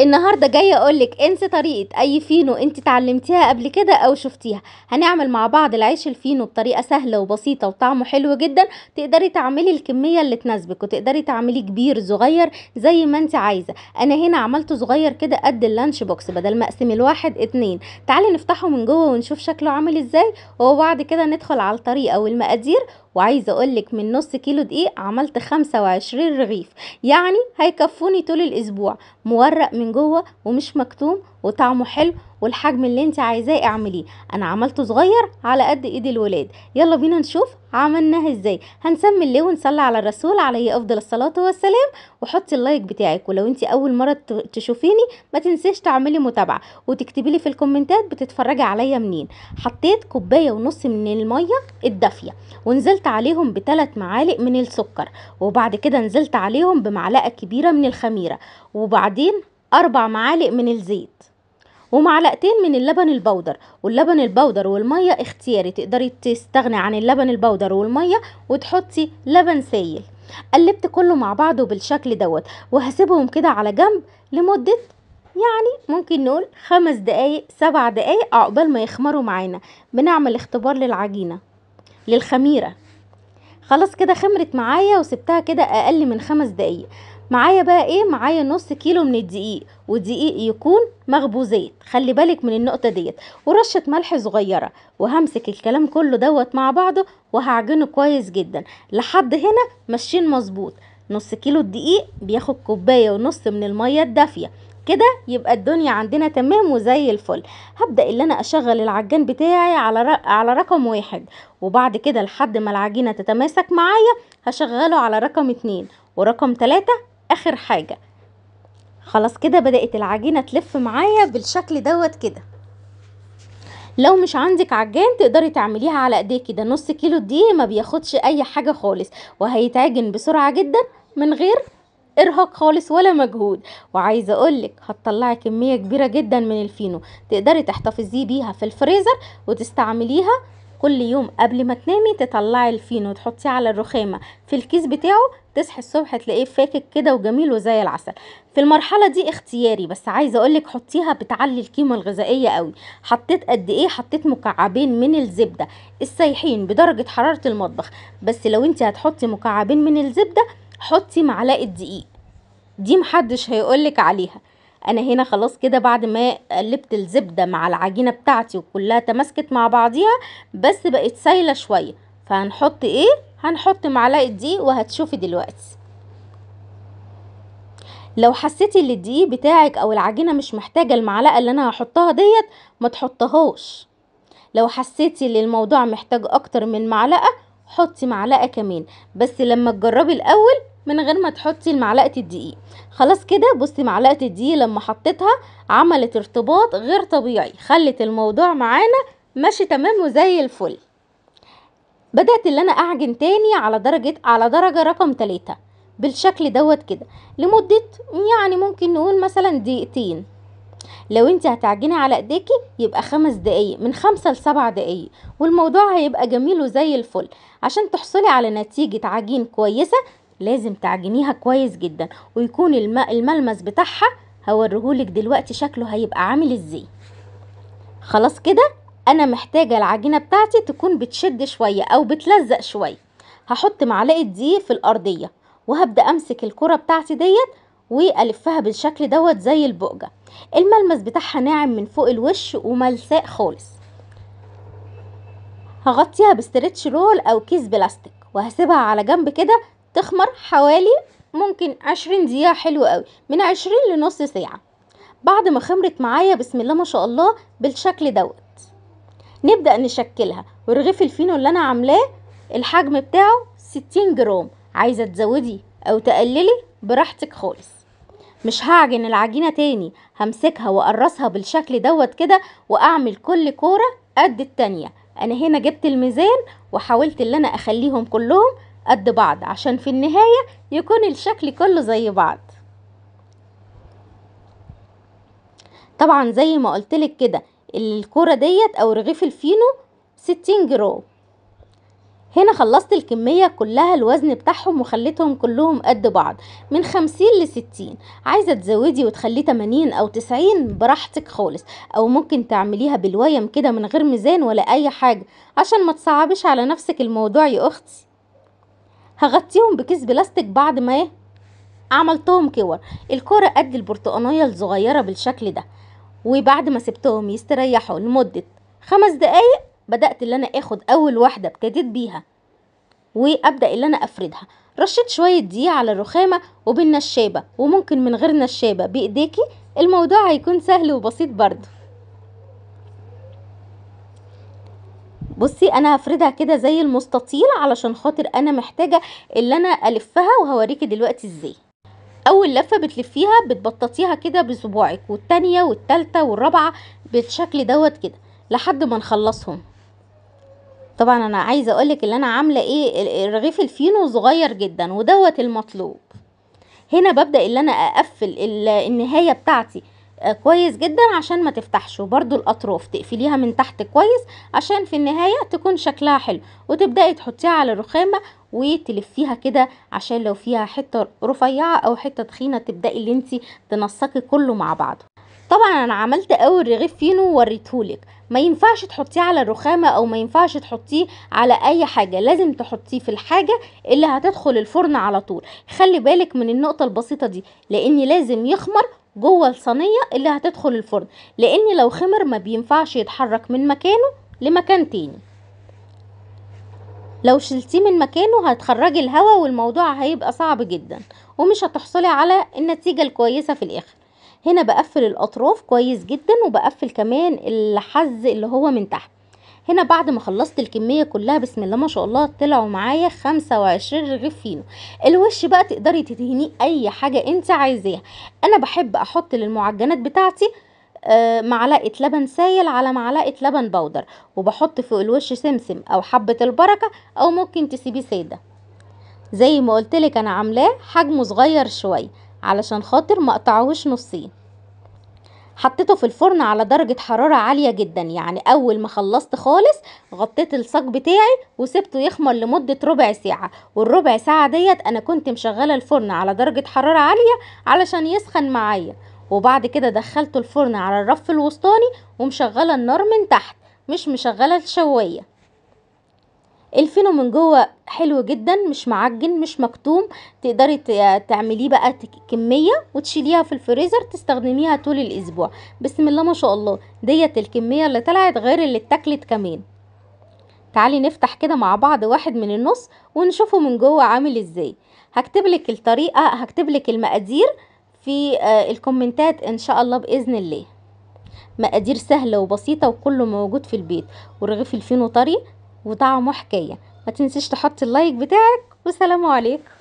النهاردة جاية اقولك انسي طريقة اي فينو انت اتعلمتيها قبل كده او شفتيها هنعمل مع بعض العيش الفينو بطريقة سهلة وبسيطة وطعمه حلو جدا تقدري تعملي الكمية اللي تناسبك وتقدري تعمليه كبير صغير زي ما انت عايزة انا هنا عملته صغير كده قد اللانش بوكس بدل ما اقسم الواحد اتنين تعالي نفتحه من جوه ونشوف شكله عامل ازاي وبعد كده ندخل على الطريقة والمقادير وعايزه اقولك من نص كيلو دقيق عملت خمسة وعشرين رغيف يعني هيكفوني طول الاسبوع مورق من جوه ومش مكتوم وطعمه حلو والحجم اللي انت عايزاه اعمليه انا عملته صغير على قد ايد الولاد يلا بينا نشوف عملناها ازاي هنسمي الله ونصلي على الرسول عليه افضل الصلاه والسلام وحطي اللايك بتاعك ولو انت اول مره تشوفيني ما تنسيش تعملي متابعه وتكتبي لي في الكومنتات بتتفرجي عليا منين حطيت كوبايه ونص من الميه الدافيه ونزلت عليهم بثلاث معالق من السكر وبعد كده نزلت عليهم بمعلقه كبيره من الخميره وبعدين اربع معالق من الزيت ومعلقتين من اللبن البودر واللبن البودر والمية اختياري تقدري تستغني عن اللبن البودر والمية وتحطي لبن سايل قلبت كله مع بعضه بالشكل دوت وهسيبهم كده على جنب لمدة يعني ممكن نقول خمس دقايق سبع دقايق عقبال ما يخمروا معانا بنعمل اختبار للعجينة للخميرة خلاص كده خمرت معايا وسبتها كده اقل من خمس دقايق معايا بقى ايه معايا نص كيلو من الدقيق ودقيق يكون مخبوزات خلي بالك من النقطه ديت ورشه ملح صغيره وهمسك الكلام كله دوت مع بعضه وهعجنه كويس جدا لحد هنا ماشيين مظبوط نص كيلو الدقيق بياخد كوبايه ونص من الميه الدافيه كده يبقى الدنيا عندنا تمام وزي الفل هبدا ان انا اشغل العجان بتاعي على على رقم واحد وبعد كده لحد ما العجينه تتماسك معايا هشغله على رقم اتنين ورقم تلاتة اخر حاجة خلاص كده بدأت العجينة تلف معايا بالشكل دوت كده لو مش عندك عجان تقدري تعمليها على ايديكي ده نص كيلو دي ما بياخدش اي حاجة خالص وهيتعجن بسرعة جدا من غير ارهاق خالص ولا مجهود وعايزه اقولك هتطلعي كميه كبيره جدا من الفينو تقدري تحتفظي بيها في الفريزر وتستعمليها كل يوم قبل ما تنامي تطلعي الفينو وتحطيه على الرخامه في الكيس بتاعه تصحي الصبح تلاقيه فاكك كده وجميل وزي العسل في المرحله دي اختياري بس عايزه اقولك حطيها بتعلي القيمه الغذائيه قوي حطيت قد ايه حطيت مكعبين من الزبده السايحين بدرجه حراره المطبخ بس لو انت هتحطي مكعبين من الزبده حطي معلقه دقيق دي محدش هيقولك عليها انا هنا خلاص كده بعد ما قلبت الزبده مع العجينه بتاعتي وكلها تماسكت مع بعضيها بس بقت سايله شويه فهنحط ايه هنحط معلقه دقيق وهتشوفي دلوقتي لو حسيتي ان الدقيق بتاعك او العجينه مش محتاجه المعلقه اللي انا هحطها ديت ما تحطهاش لو حسيتي ان الموضوع محتاج اكتر من معلقه حطي معلقه كمان بس لما تجربي الاول من غير ما تحطي معلقه الدقيق خلاص كده بصي معلقه الدقيق لما حطيتها عملت ارتباط غير طبيعي خلت الموضوع معانا ماشي تمام وزي الفل بدات اللي انا اعجن تاني على درجه على درجه رقم تلاتة بالشكل دوت كده لمده يعني ممكن نقول مثلا دقيقتين لو انت هتعجني على ايديكي يبقى خمس دقايق من خمسة لسبع دقايق والموضوع هيبقى جميل وزي الفل عشان تحصلي على نتيجة عجين كويسة لازم تعجنيها كويس جدا ويكون الملمس بتاعها هوريهولك دلوقتي شكله هيبقى عامل ازاي خلاص كده انا محتاجه العجينه بتاعتي تكون بتشد شويه او بتلزق شويه هحط معلقه دقيق في الارضيه وهبدا امسك الكره بتاعتي ديت والفها بالشكل دوت زي البقجه الملمس بتاعها ناعم من فوق الوش وملساء خالص هغطيها بستريتش رول او كيس بلاستيك وهسيبها على جنب كده تخمر حوالي ممكن عشرين دقيقة حلوة قوي من عشرين لنص ساعة بعد ما خمرت معايا بسم الله ما شاء الله بالشكل دوت نبدأ نشكلها ورغيف الفينو اللي أنا عاملاه الحجم بتاعه ستين جرام عايزة تزودي أو تقللي براحتك خالص مش هعجن العجينة تاني همسكها وأقرصها بالشكل دوت كده وأعمل كل كورة قد التانية أنا هنا جبت الميزان وحاولت اللي أنا أخليهم كلهم قد بعض عشان في النهاية يكون الشكل كله زي بعض طبعا زي ما قلتلك كده الكرة ديت او رغيف الفينو ستين جرام هنا خلصت الكمية كلها الوزن بتاعهم وخليتهم كلهم قد بعض من خمسين لستين عايزة تزودي وتخليه تمانين او تسعين براحتك خالص او ممكن تعمليها بالويم كده من غير ميزان ولا اي حاجة عشان ما تصعبش على نفسك الموضوع يا اختي هغطيهم بكيس بلاستيك بعد ما ايه عملتهم كور الكورة قد البرتقانية الصغيرة بالشكل ده وبعد ما سبتهم يستريحوا لمدة خمس دقايق بدأت اللي انا اخد اول واحدة ابتديت بيها وابدأ اللي انا افردها رشيت شوية دي على الرخامة وبالنشابة وممكن من غير نشابة بايديكي الموضوع هيكون سهل وبسيط برضه بصي انا هفردها كده زي المستطيل علشان خاطر انا محتاجه اللي انا الفها وهوريكي دلوقتي ازاي اول لفه بتلفيها بتبططيها كده بصباعك والتانيه والتالته والرابعه بالشكل دوت كده لحد ما نخلصهم طبعا انا عايزه اقولك اللي انا عامله ايه الرغيف الفينو صغير جدا ودوت المطلوب هنا ببدا اللي انا اقفل النهايه بتاعتي آه، كويس جدا عشان ما تفتحش وبرده الاطراف تقفليها من تحت كويس عشان في النهاية تكون شكلها حلو وتبدأي تحطيها على الرخامة وتلفيها كده عشان لو فيها حتة رفيعة او حتة تخينة تبدأي اللي انت تنسقي كله مع بعضه طبعا انا عملت اول رغيف فينو ووريتهولك ما ينفعش تحطيه على الرخامة او ما ينفعش تحطيه على اي حاجة لازم تحطيه في الحاجة اللي هتدخل الفرن على طول خلي بالك من النقطة البسيطة دي لان لازم يخمر جوه الصينية اللي هتدخل الفرن لان لو خمر ما بينفعش يتحرك من مكانه لمكان تاني لو شلتيه من مكانه هتخرجي الهواء والموضوع هيبقى صعب جدا ومش هتحصلي على النتيجة الكويسة في الاخر هنا بقفل الاطراف كويس جدا وبقفل كمان الحز اللي هو من تحت هنا بعد ما خلصت الكمية كلها بسم الله ما شاء الله طلعوا معايا 25 رغيف فينو الوش بقى تقدري تدهنيه اي حاجة انت عايزاها انا بحب احط للمعجنات بتاعتي آه، معلقة لبن سايل على معلقة لبن بودر وبحط فوق الوش سمسم او حبة البركة او ممكن تسيبيه سادة زي ما قلتلك انا عاملاه حجمه صغير شوية علشان خاطر ما اقطعهوش نصين حطيته في الفرن على درجة حرارة عالية جدا يعني أول ما خلصت خالص غطيت الصاج بتاعي وسبته يخمر لمدة ربع ساعة والربع ساعة ديت أنا كنت مشغلة الفرن على درجة حرارة عالية علشان يسخن معايا وبعد كده دخلت الفرن على الرف الوسطاني ومشغلة النار من تحت مش مشغلة الشواية الفينو من جوه حلو جدا مش معجن مش مكتوم تقدري تعمليه بقى كميه وتشيليها في الفريزر تستخدميها طول الاسبوع بسم الله ما شاء الله ديت الكميه اللي طلعت غير اللي اتاكلت كمان تعالي نفتح كده مع بعض واحد من النص ونشوفه من جوه عامل ازاي هكتبلك الطريقه هكتبلك المقادير في آه، الكومنتات ان شاء الله باذن الله مقادير سهله وبسيطه وكله موجود في البيت ورغيف الفينو طري وطعمه حكايه ما تنسيش تحط اللايك بتاعك والسلام عليكم